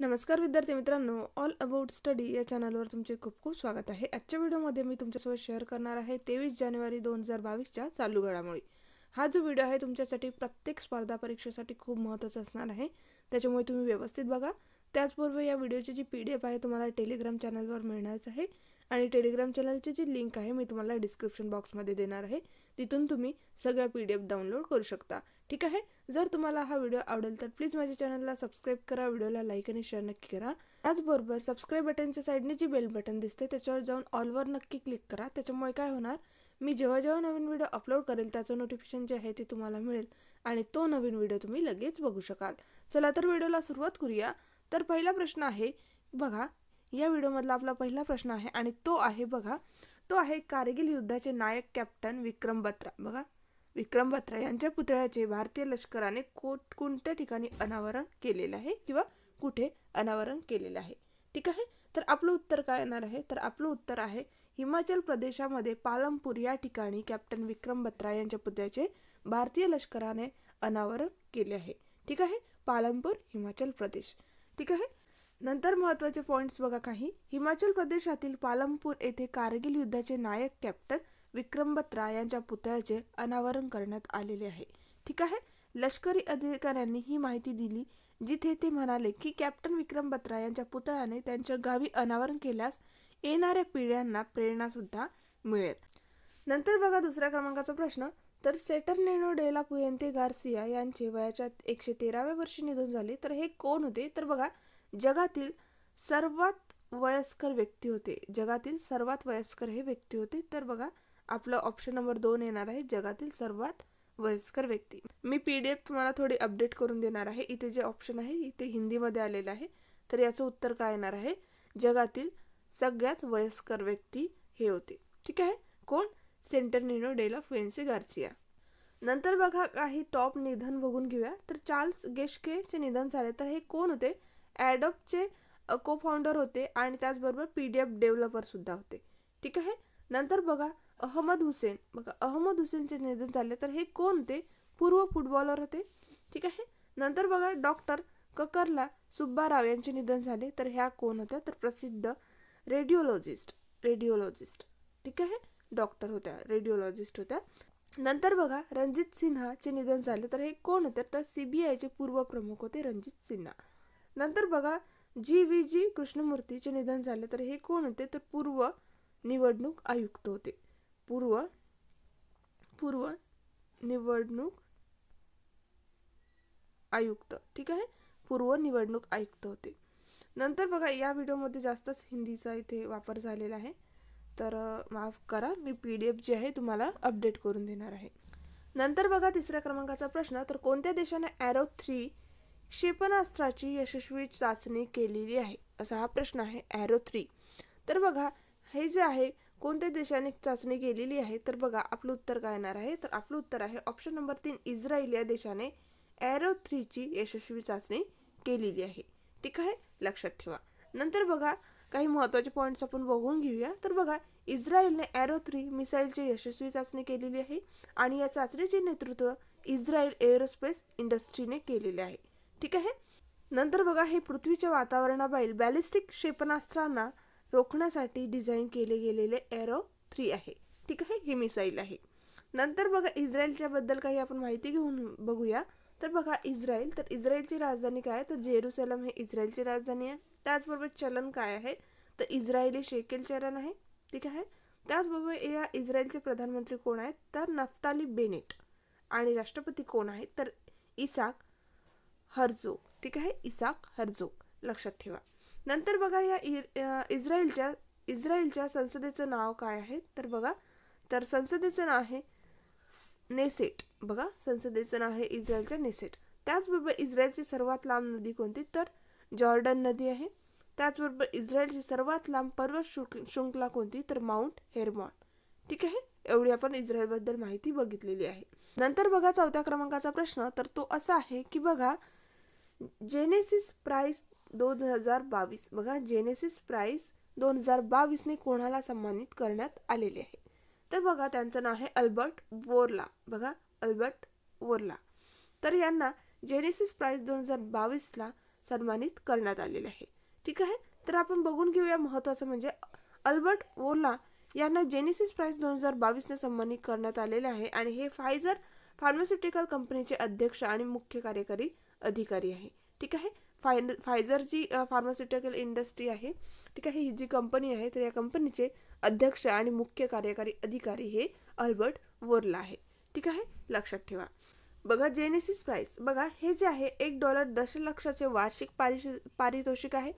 नमस्कार विद्यार्थी मित्रांनो ऑल अबाउट स्टडी या चॅनलवर तुमचे खूप खूप स्वागत आहे आजच्या व्हिडिओमध्ये मी तुमच्यासोबत शेअर करणार आहे तेवीस जानेवारी दोन हजार बावीसच्या चालू घडामोडी हा जो व्हिडिओ आहे तुमच्यासाठी प्रत्येक स्पर्धा परीक्षेसाठी खूप महत्त्वाचा असणार आहे त्याच्यामुळे तुम्ही व्यवस्थित बघा त्याचबरोबर या व्हिडिओची जी पी डी एफ आहे तुम्हाला टेलिग्राम चॅनलवर मिळणारच आहे आणि टेलिग्राम चॅनलची जी लिंक आहे मी तुम्हाला डिस्क्रिप्शन बॉक्समध्ये देणार आहे तिथून तुम्ही सगळ्या पी डी एफ डाउनलोड करू शकता ठीक आहे जर तुम्हाला हा व्हिडिओ आवडेल तर प्लीज माझ्या चॅनलला सबस्क्राईब करा व्हिडिओला लाईक आणि शेअर नक्की करा त्याचबरोबर सबस्क्राईब बटनच्या साईडने जी बेल बटन दिसते त्याच्यावर जाऊन ऑलवर नक्की क्लिक करा त्याच्यामुळे काय होणार मी जेव्हा जेव्हा नवीन व्हिडिओ अपलोड करेल त्याचं नोटिफिकेशन जे आहे ते तुम्हाला मिळेल आणि तो नवीन व्हिडिओ तुम्ही लगेच बघू शकाल चला तर व्हिडिओला सुरुवात करूया तर पहिला प्रश्न आहे बघा या व्हिडिओमधला आपला पहिला प्रश्न आहे आणि तो आहे बघा तो आहे कारगिल युद्धाचे नायक कॅप्टन विक्रम बत्रा बघा विक्रम बत्रा यांच्या पुतळ्याचे भारतीय लष्कराने को कोणत्या ठिकाणी अनावरण केलेलं आहे किंवा कुठे अनावरण केलेलं आहे ठीक आहे तर आपलं उत्तर काय येणार आहे तर आपलं उत्तर आहे हिमाचल प्रदेशामध्ये पालमपूर या ठिकाणी कॅप्टन विक्रम बत्रा यांच्या पुतळ्याचे भारतीय लष्कराने अनावरण केले आहे ठीक आहे पालमपूर हिमाचल प्रदेश ठीक आहे नंतर महत्त्वाचे पॉईंट्स बघा काही हिमाचल प्रदेशातील पालमपूर येथे कारगिल युद्धाचे नायक कॅप्टन विक्रम बत्रा यांच्या पुतळ्याचे अनावरण करण्यात आलेले आहे ठीक आहे लष्करी अधिकाऱ्यांनी ही माहिती दिली जिथे ते म्हणाले की कॅप्टन विक्रम बत्रा यांच्या पुतळ्याने त्यांच्या गावी अनावरण केल्यास येणाऱ्या पिढ्यांना प्रेरणासुद्धा मिळेल नंतर बघा दुसऱ्या क्रमांकाचा प्रश्न तर नेनो डेला पुयंते गार्सिया यांचे वयाच्या एकशे तेराव्या वर्षी निधन झाले तर हे कोण होते तर बघा जगातील सर्वात वयस्कर व्यक्ती होते जगातील सर्वात वयस्कर हे व्यक्ती होते तर बघा आपलं ऑप्शन नंबर दोन येणार आहे जगातील सर्वात वयस्कर व्यक्ती मी पी डी एफ तुम्हाला थोडी अपडेट करून देणार आहे इथे जे ऑप्शन आहे इथे हिंदीमध्ये आलेलं आहे तर याचं उत्तर काय येणार आहे जगातील सगळ्यात वयस्कर व्यक्ती हे होते ठीक आहे कोण सेंटरनिनो डेला फुएन्से गार्सिया नंतर बघा काही टॉप निधन बघून घेऊया तर चार्ल्स गेशकेचे निधन झाले तर हे कोण होते ॲडॉपचे को फाउंडर होते आणि त्याचबरोबर पी डी एफ डेव्हलपरसुद्धा होते ठीक आहे नंतर बघा अहमद हुसेन बघा अहमद हुसेनचे निधन झाले तर हे कोण होते पूर्व फुटबॉलर होते ठीक आहे नंतर बघा डॉक्टर ककरला सुब्बाराव यांचे निधन झाले तर ह्या कोण होत्या तर प्रसिद्ध रेडिओलॉजिस्ट रेडिओलॉजिस्ट ठीक आहे डॉक्टर होत्या रेडिओलॉजिस्ट होत्या नंतर बघा रणजित सिन्हाचे निधन झाले तर हे कोण होते तर सी आयचे पूर्व प्रमुख होते रणजित सिन्हा नंतर बघा जी व्ही जी कृष्णमूर्तीचे निधन झाले तर हे कोण होते तर पूर्व निवडणूक आयुक्त होते पूर्व पूर्व निवडणूक आयुक्त ठीक आहे पूर्व निवडणूक आयुक्त होते नंतर बघा या व्हिडिओमध्ये जास्तच हिंदीचा इथे वापर झालेला आहे तर माफ करा मी पी डी एफ जी आहे तुम्हाला अपडेट करून देणार आहे नंतर बघा तिसऱ्या क्रमांकाचा प्रश्न तर कोणत्या देशाने ॲरो थ्री क्षेपणास्त्राची यशस्वी चाचणी केलेली आहे असा हा प्रश्न आहे ॲरो थ्री तर बघा हे जे आहे कोणत्या देशाने चाचणी केलेली आहे तर बघा आपलं उत्तर काय येणार आहे तर आपलं उत्तर आहे ऑप्शन नंबर तीन इस्रायल या देशाने ॲरो थ्रीची यशस्वी चाचणी केलेली आहे ठीक आहे लक्षात ठेवा नंतर बघा काही महत्त्वाचे पॉईंट्स आपण बघून घेऊया तर बघा इस्रायलने ॲरो थ्री मिसाईलची यशस्वी चाचणी केलेली आहे आणि या चाचणीचे नेतृत्व इस्रायल एअरोस्पेस इंडस्ट्रीने केलेले आहे ठीक आहे नंतर बघा हे पृथ्वीच्या वातावरणाबाहेर बॅलिस्टिक क्षेपणास्त्रांना रोखण्यासाठी डिझाईन केले गेलेले एरो थ्री आहे ठीक आहे हे मिसाईल आहे नंतर बघा इस्रायलच्या बद्दल काही आपण माहिती घेऊन बघूया तर बघा इस्रायल तर इस्रायलची राजधानी काय आहे तर जेरुसलम हे इस्रायलची राजधानी आहे त्याचबरोबर चलन काय आहे तर इस्रायली शेकेल चलन आहे ठीक आहे त्याचबरोबर या इस्रायलचे प्रधानमंत्री कोण आहेत तर नफ्ताली बेनेट आणि राष्ट्रपती कोण आहेत तर इसाक हर्जो ठीक आहे इसाक हर्जो लक्षात ठेवा नंतर बघा या इस्रायलच्या इस्रायलच्या संसदेचं नाव काय आहे तर बघा तर संसदेचं नाव आहे नेसेट बघा संसदेचं नाव आहे इस्रायलच्या नेसेट त्याचबरोबर इस्रायलची सर्वात लांब नदी कोणती तर जॉर्डन नदी आहे त्याचबरोबर इस्रायलची सर्वात लांब पर्वत शृंखला कोणती तर माउंट हेरमॉन ठीक आहे एवढी आपण इस्रायलबद्दल माहिती बघितलेली आहे नंतर बघा चौथ्या क्रमांकाचा प्रश्न तर तो असा आहे की बघा जेनेसिस प्राईस दोन हजार बावीस बघा जेनेसिस प्राईस दोन हजार बावीसने कोणाला सन्मानित करण्यात आलेले आहे तर बघा त्यांचं नाव आहे अल्बर्ट वोरला बघा अल्बर्ट वोरला तर यांना जेनेसिस प्राईस दोन हजार बावीसला सन्मानित करण्यात आलेले आहे ठीक आहे तर आपण बघून घेऊया महत्त्वाचं म्हणजे अल्बर्ट वोरला यांना जेनेसिस प्राईज दोन हजार बावीसने सन्मानित करण्यात आलेले आहे आणि हे फायझर फार्मास्युटिकल कंपनीचे अध्यक्ष आणि मुख्य कार्यकारी अधिकारी आहे ठीक आहे फायन फायझर जी फार्मास्युटिकल इंडस्ट्री आहे ठीक आहे ही जी कंपनी आहे तर या कंपनीचे अध्यक्ष आणि मुख्य कार्यकारी अधिकारी हे अल्बर्ट वोरला आहे ठीक आहे लक्षात ठेवा बघा जेनेसिस प्राईस बघा हे जे आहे एक डॉलर दशलक्षाचे वार्षिक पारिश पारितोषिक आहे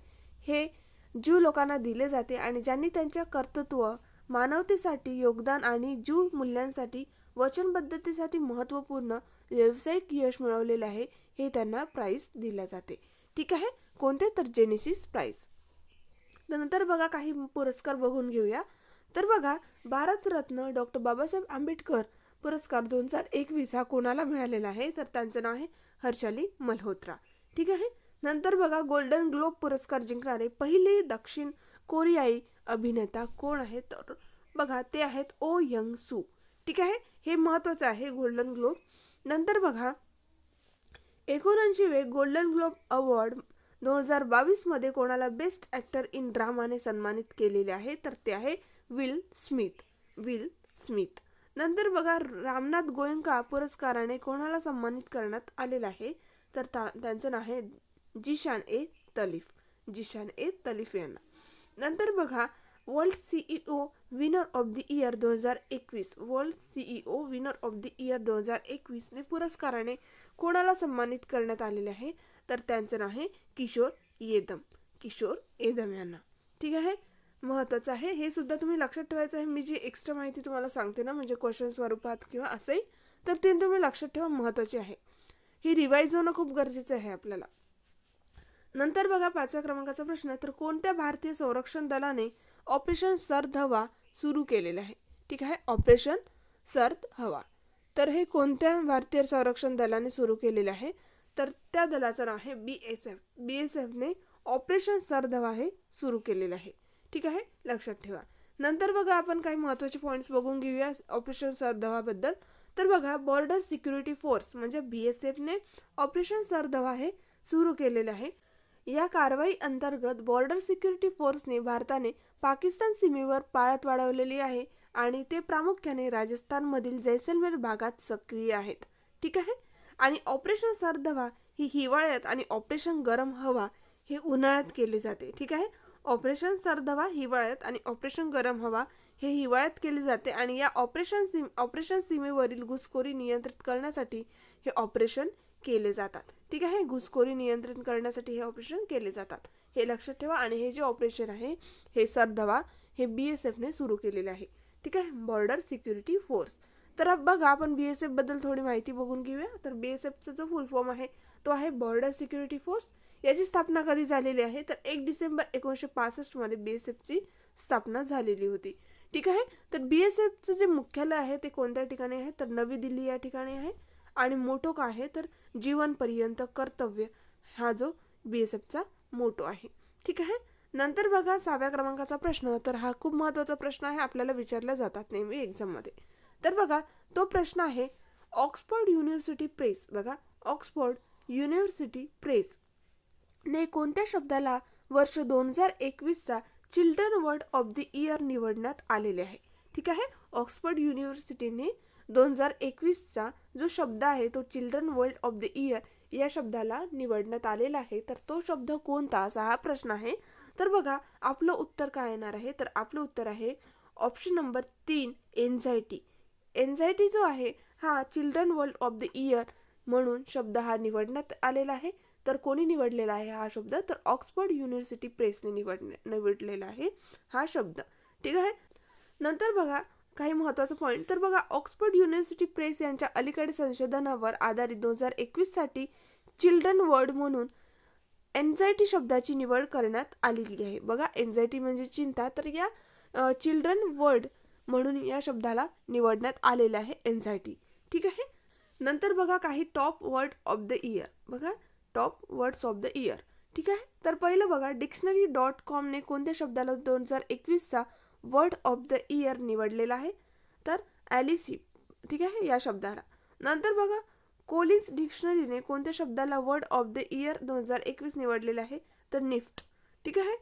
हे ज्यू लोकांना दिले जाते आणि ज्यांनी त्यांच्या कर्तृत्व मानवतेसाठी योगदान आणि ज्यू मूल्यांसाठी वचनबद्धतेसाठी महत्त्वपूर्ण व्यावसायिक यश मिळवलेले आहे हे त्यांना प्राईज दिल्या जाते ठीक आहे कोणते तर जेनेसिस प्राईज नंतर बघा काही पुरस्कार बघून घेऊया तर बघा भारतरत्न डॉक्टर बाबासाहेब आंबेडकर पुरस्कार दोन हजार एकवीस हा कोणाला मिळालेला आहे तर त्यांचं नाव आहे हर्षाली मल्होत्रा ठीक आहे नंतर बघा गोल्डन ग्लोब पुरस्कार जिंकणारे पहिले दक्षिण कोरियाई अभिनेता कोण आहे तर बघा ते आहेत ओ यंग सू ठीक आहे हे महत्त्वाचं आहे गोल्डन ग्लोब नंतर बघा एकोणऐंशीवे गोल्डन ग्लोब अवॉर्ड दोन हजार बावीसमध्ये कोणाला बेस्ट ॲक्टर इन ड्रामाने सन्मानित केलेले आहे तर ते आहे विल स्मिथ विल स्मिथ नंतर बघा रामनाथ गोयंका पुरस्काराने कोणाला सन्मानित करण्यात आलेलं आहे तर त्यांचं नाव आहे जिशान ए तलीफ जिशान ए तलीफ यांना नंतर बघा world CEO winner of the year दोन हजार एकवीस world CEO winner of the year दोन हजार एकवीसने पुरस्काराने कोणाला सन्मानित करण्यात आलेले आहे तर त्यांचं नाव आहे किशोर येदम किशोर येदम यांना ठीक आहे महत्त्वाचं आहे हे सुद्धा तुम्ही लक्षात ठेवायचं आहे मी जी एक्स्ट्रा माहिती तुम्हाला सांगते ना म्हणजे क्वेश्चन स्वरूपात किंवा असंही तर ते तुम्ही लक्षात ठेवा महत्त्वाचे आहे ही रिवाईज होणं खूप गरजेचं आहे आपल्याला नंतर बघा पाचव्या क्रमांकाचा प्रश्न तर कोणत्या भारतीय संरक्षण दलाने ऑपरेशन सर्द हवा सुरू केलेलं आहे ठीक आहे ऑपरेशन सर्द हवा तर हे कोणत्या भारतीय संरक्षण दलाने सुरू केलेले आहे तर त्या दलाचं नाव आहे B S F B S एफने ऑपरेशन सरधवा हे सुरू केलेलं आहे ठीक आहे लक्षात ठेवा नंतर बघा आपण काही महत्त्वाचे पॉईंट्स बघून घेऊया ऑपरेशन सरधवाबद्दल तर बघा बॉर्डर सिक्युरिटी फोर्स म्हणजे बी एस एफने ऑपरेशन सरधवा हे सुरू केलेलं आहे या कारवाई अंतर्गत बॉर्डर सिक्युरिटी फोर्सने भारताने पाकिस्तान सीमेवर पाळत वाढवलेली आहे आणि ते प्रामुख्याने राजस्थानमधील जैसलमेर भागात सक्रिय आहेत ठीक आहे आणि ऑपरेशन सर्दवा ही हिवाळ्यात आणि ऑपरेशन गरम हवा हे उन्हाळ्यात केले जाते ठीक आहे ऑपरेशन सर्दवा हिवाळ्यात आणि ऑपरेशन गरम हवा हे हिवाळ्यात केले जाते आणि या ऑपरेशन सीम ऑपरेशन सीमेवरील घुसखोरी नियंत्रित करण्यासाठी हे ऑपरेशन केले जातात ठीक आहे घुसखोरी नियंत्रित करण्यासाठी हे ऑपरेशन केले जातात हे लक्षात ठेवा आणि हे जे ऑपरेशन आहे हे सर्दवा हे बी एस एफने सुरू केलेले आहे ठीक आहे बॉर्डर सिक्युरिटी फोर्स तर बघा आपण बी एस एफबद्दल थोडी माहिती बघून घेऊया तर बी एस एफचा जो फुल फॉर्म आहे तो आहे बॉर्डर सिक्युरिटी फोर्स याची स्थापना कधी झालेली आहे तर एक डिसेंबर एकोणीसशे पासष्टमध्ये बी एस एफची स्थापना झालेली होती ठीक आहे तर बी एस एफचं जे मुख्यालय आहे ते कोणत्या ठिकाणी आहे तर नवी दिल्ली या ठिकाणी आहे आणि मोटो का आहे तर जीवनपर्यंत कर्तव्य हा जो बी एस एफचा मोटो आहे ठीक आहे नंतर बघा सहाव्या क्रमांकाचा प्रश्न तर हा खूप महत्त्वाचा प्रश्न आहे आपल्याला विचारला जातात नेहमी एक्झाममध्ये तर बघा तो प्रश्न आहे ऑक्सफर्ड युनिव्हर्सिटी प्रेस बघा ऑक्सफर्ड युनिव्हर्सिटी प्रेस ने कोणत्या शब्दाला वर्ष दोन हजार एकवीसचा children word of the year निवडण्यात आलेले आहे ठीक आहे ऑक्सफर्ड युनिव्हर्सिटीने दोन हजार एकवीसचा जो शब्द आहे तो children world of the year या शब्दाला निवडण्यात आलेला आहे तर तो शब्द कोणता असा हा प्रश्न आहे तर बघा आपलं उत्तर काय येणार आहे तर आपलं उत्तर आहे ऑप्शन नंबर तीन एन्झायटी एन्झायटी जो आहे हा children world of the year म्हणून शब्द हा निवडण्यात आलेला आहे तर कोणी निवडलेला आहे हा शब्द तर ऑक्सफर्ड युनिव्हर्सिटी प्रेसने निवड निवडलेला आहे हा शब्द ठीक आहे नंतर बघा काही महत्त्वाचा पॉईंट तर बघा ऑक्सफर्ड युनिव्हर्सिटी प्रेस यांच्या अलीकडे संशोधनावर आधारित दोन हजार एकवीससाठी चिल्ड्रन वर्ड म्हणून एन्झायटी शब्दाची निवड करण्यात आलेली आहे बघा एन्झायटी म्हणजे चिंता तर या चिल्ड्रन वर्ड म्हणून या शब्दाला निवडण्यात आलेलं आहे एन्झायटी ठीक आहे नंतर बघा काही top word of the year बघा top words of the year ठीक आहे तर पहिलं बघा डिक्शनरी डॉट कॉमने कोणत्या शब्दाला दोन हजार एकवीसचा वर्ड ऑफ द इयर निवडलेला आहे तर ॲलिसी ठीक आहे या शब्दाला नंतर बघा कोलिन्स डिक्शनरीने कोणत्या शब्दाला वर्ड ऑफ द इयर दोन हजार एकवीस निवडलेला आहे तर निफ्ट ठीक आहे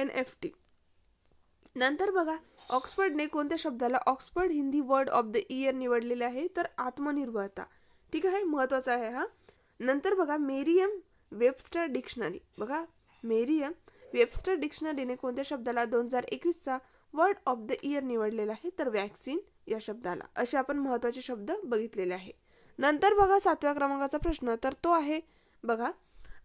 एन एफ टी नंतर बघा ऑक्सफर्डने कोणत्या शब्दाला Oxford Hindi word of the year निवडलेले आहे तर आत्मनिर्भरता ठीक आहे महत्वाचा आहे हा नंतर बघा मेरियम वेबस्टर डिक्शनरी बघा मेरियम वेबस्टर डिक्शनरीने कोणत्या शब्दाला दोन हजार एकवीसचा वर्ड ऑफ द इयर निवडलेला आहे तर वॅक्सिन या शब्दाला असे आपण महत्त्वाचे शब्द बघितलेले आहे नंतर बघा सातव्या क्रमांकाचा प्रश्न तर तो आहे बघा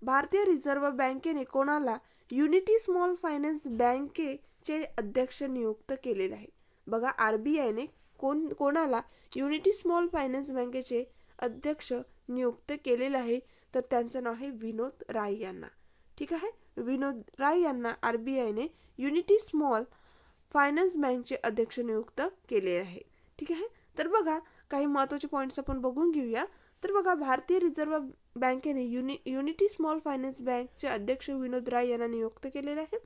भारतीय रिझर्व्ह बँकेने कोणाला युनिटी स्मॉल फायनान्स बँकेचे अध्यक्ष नियुक्त केलेले आहे बघा आर बी आयने कोण कोणाला युनिटी स्मॉल फायनान्स बँकेचे अध्यक्ष नियुक्त केलेले आहे तर त्यांचं नाव आहे विनोद राय यांना ठीक आहे विनोद राय यांना आर बी आयने युनिटी स्मॉल फायनान्स बँकचे अध्यक्ष नियुक्त केले आहे ठीक आहे तर बघा काही महत्वाचे पॉईंट्स आपण बघून घेऊया तर बघा भारतीय रिझर्व्ह बँकेने युनि युनिटी स्मॉल फायनान्स बँकचे अध्यक्ष विनोद राय यांना नियुक्त केलेले आहे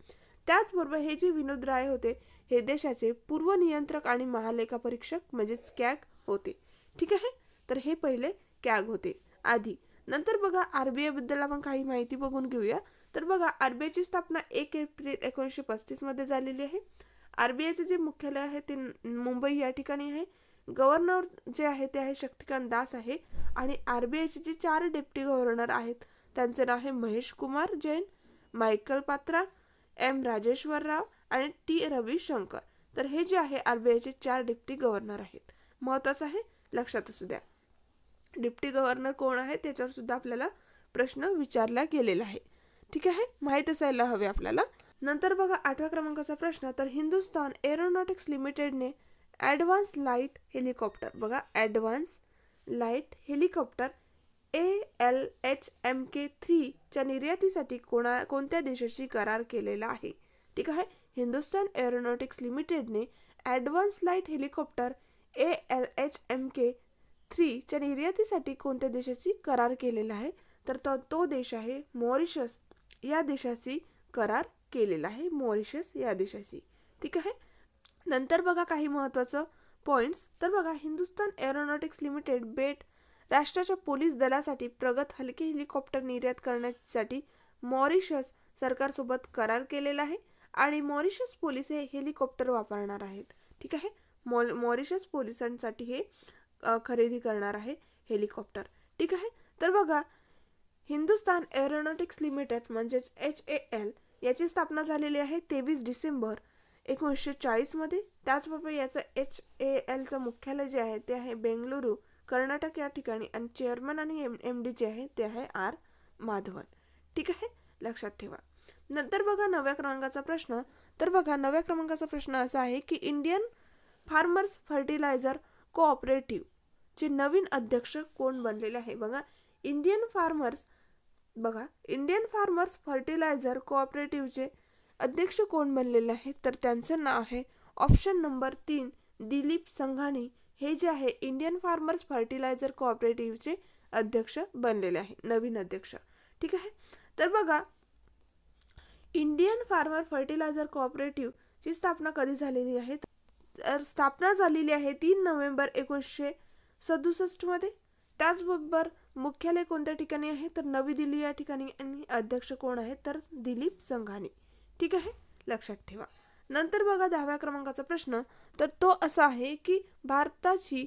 त्याचबरोबर हे जे विनोद राय होते हे देशाचे पूर्व नियंत्रक आणि महालेखा परीक्षक म्हणजेच कॅग होते ठीक आहे तर हे पहिले कॅग होते आधी नंतर बघा आर बी आयबद्दल आपण काही माहिती बघून घेऊया तर बघा ची स्थापना एक एप्रिल एकोणीसशे पस्तीसमध्ये झालेली आहे आरबीआयचे जे मुख्यालय आहे ते मुंबई या ठिकाणी आहे गव्हर्नर जे आहे ते आहे शक्तिकांत दास आहे आणि आयचे जे चार डेप्टी गव्हर्नर आहेत त्यांचे नाव आहे महेश कुमार जैन मायकल पात्रा एम राजेश्वर राव आणि टी रवी शंकर तर हे जे आहे आरबीआयचे चार डिप्टी गव्हर्नर आहेत महत्त्वाचं आहे लक्षात असू द्या डिप्टी गव्हर्नर कोण आहे त्याच्यावर सुद्धा आपल्याला प्रश्न विचारला गेलेला आहे ठीक आहे माहीत असायला हवे आपल्याला नंतर बघा आठव्या क्रमांकाचा प्रश्न तर हिंदुस्तान एरोनॉटिक्स लिमिटेडने ॲडव्हान्स लाईट हेलिकॉप्टर बघा advance light helicopter A L H M K थ्रीच्या निर्यातीसाठी कोणा कोणत्या देशाशी करार केलेला आहे ठीक आहे हिंदुस्तान एरोनॉटिक्स लिमिटेडने advance light helicopter A L H M K थ्रीच्या निर्यातीसाठी कोणत्या देशाशी करार केलेला आहे तर तो, तो देश आहे मॉरिशस या देशाशी करार केलेला आहे मॉरिशस या देशाशी ठीक आहे नंतर बघा काही महत्त्वाचं पॉईंट्स तर बघा हिंदुस्तान एरोनॉटिक्स लिमिटेड बेट राष्ट्राच्या पोलीस दलासाठी प्रगत हलके हेलिकॉप्टर निर्यात करण्यासाठी मॉरिशस सरकारसोबत करार केलेला आहे आणि मॉरिशस पोलीस हे हेलिकॉप्टर वापरणार आहेत ठीक आहे मॉ मॉरिशस पोलिसांसाठी हे खरेदी करणार आहे हेलिकॉप्टर ठीक आहे तर बघा हिंदुस्तान एरोनॉटिक्स लिमिटेड म्हणजेच एच ए एल याची स्थापना झालेली आहे तेवीस डिसेंबर एकोणीसशे चाळीसमध्ये त्याचबरोबर याचं एच ए एलचं मुख्यालय जे आहे ते आहे बेंगलुरू कर्नाटक या ठिकाणी आणि चेअरमन आणि एम एम डी जे आहे ते आहे आर माधवन ठीक आहे लक्षात ठेवा नंतर बघा नव्या क्रमांकाचा प्रश्न तर बघा नव्या क्रमांकाचा प्रश्न असा आहे की इंडियन फार्मर्स फर्टिलायझर कोऑपरेटिव्ह चे नवीन अध्यक्ष कोण बनलेले आहे बघा इंडियन फार्मर्स बघा इंडियन फार्मर्स फर्टिलायझर कोऑपरेटिव्हचे अध्यक्ष कोण बनलेले आहेत तर त्यांचं नाव आहे ऑप्शन नंबर तीन दिलीप संघाणी हे जे आहे इंडियन फार्मर्स फर्टिलायझर कोऑपरेटिव्हचे अध्यक्ष बनलेले आहे नवीन अध्यक्ष ठीक आहे तर बघा इंडियन फार्मर फर्टिलायझर ची स्थापना कधी झालेली आहे तर स्थापना झालेली आहे तीन नोव्हेंबर एकोणीसशे सदुसष्टमध्ये त्याचबरोबर मुख्यालय कोणत्या ठिकाणी आहे तर नवी दिल्ली या ठिकाणी आणि अध्यक्ष कोण आहे तर दिलीप संघाने ठीक आहे लक्षात ठेवा नंतर बघा दहाव्या क्रमांकाचा प्रश्न तर तो असा आहे की भारताची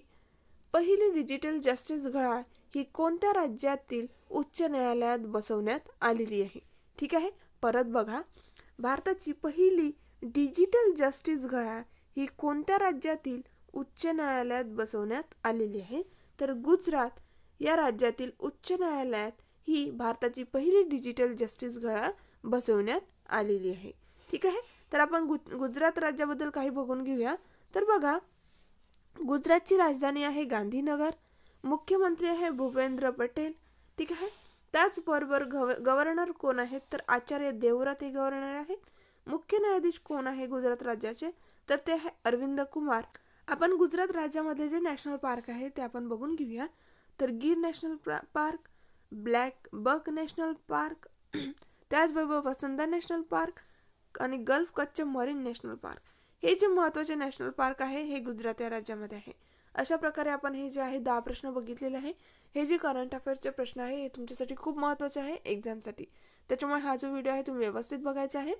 पहिली डिजिटल जस्टिस घळाळ ही कोणत्या राज्यातील उच्च न्यायालयात बसवण्यात आलेली आहे ठीक आहे परत बघा भारताची पहिली डिजिटल जस्टिस घळाळ ही कोणत्या राज्यातील उच्च न्यायालयात बसवण्यात आलेली आहे तर गुजरात या राज्यातील उच्च न्यायालयात ही भारताची पहिली डिजिटल जस्टिस घळा बसवण्यात आलेली आहे ठीक आहे तर आपण गु गुजरात राज्याबद्दल काही बघून घेऊया तर बघा गुजरातची राजधानी आहे गांधीनगर मुख्यमंत्री आहे भूपेंद्र पटेल ठीक आहे त्याचबरोबर गव गव्हर्नर कोण आहेत तर आचार्य देवव्रत हे गव्हर्नर आहेत मुख्य न्यायाधीश कोण आहे गुजरात राज्याचे तर ते आहे अरविंद कुमार आपण गुजरात राज्यामधले जे नॅशनल पार्क आहे ते आपण बघून घेऊया तर Gir national park black buck national park त्याचबरोबर वसंदा नॅशनल पार्क आणि gulf Kutch marine national park हे जे महत्त्वाचे नॅशनल पार्क आहे हे गुजरात या राज्यामध्ये आहे अशा प्रकारे आपण हे जे आहे दहा प्रश्न बघितलेले आहे हे जे करंट अफेअर्सचे प्रश्न आहे हे तुमच्यासाठी खूप महत्त्वाचे आहे एक्झामसाठी त्याच्यामुळे हा जो व्हिडिओ आहे तुम्ही व्यवस्थित बघायचा आहे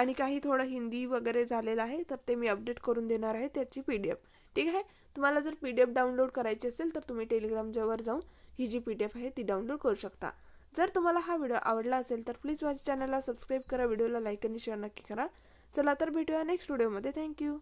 आणि काही थोडं हिंदी वगैरे झालेलं आहे तर ते मी अपडेट करून देणार आहे त्याची पी डी एफ ठीक आहे तुम्हाला जर पी डी एफ डाउनलोड करायची असेल तर तुम्ही टेलिग्रामवर जाऊन ही जी पी डी एफ आहे ती डाउनलोड करू शकता जर तुम्हाला हा व्हिडिओ आवडला असेल तर प्लीज माझ्या चॅनलला सबस्क्राईब करा व्हिडिओला लाईक आणि शेअर नक्की करा चला तर भेटूया नेक्स्ट व्हिडिओमध्ये थँक्यू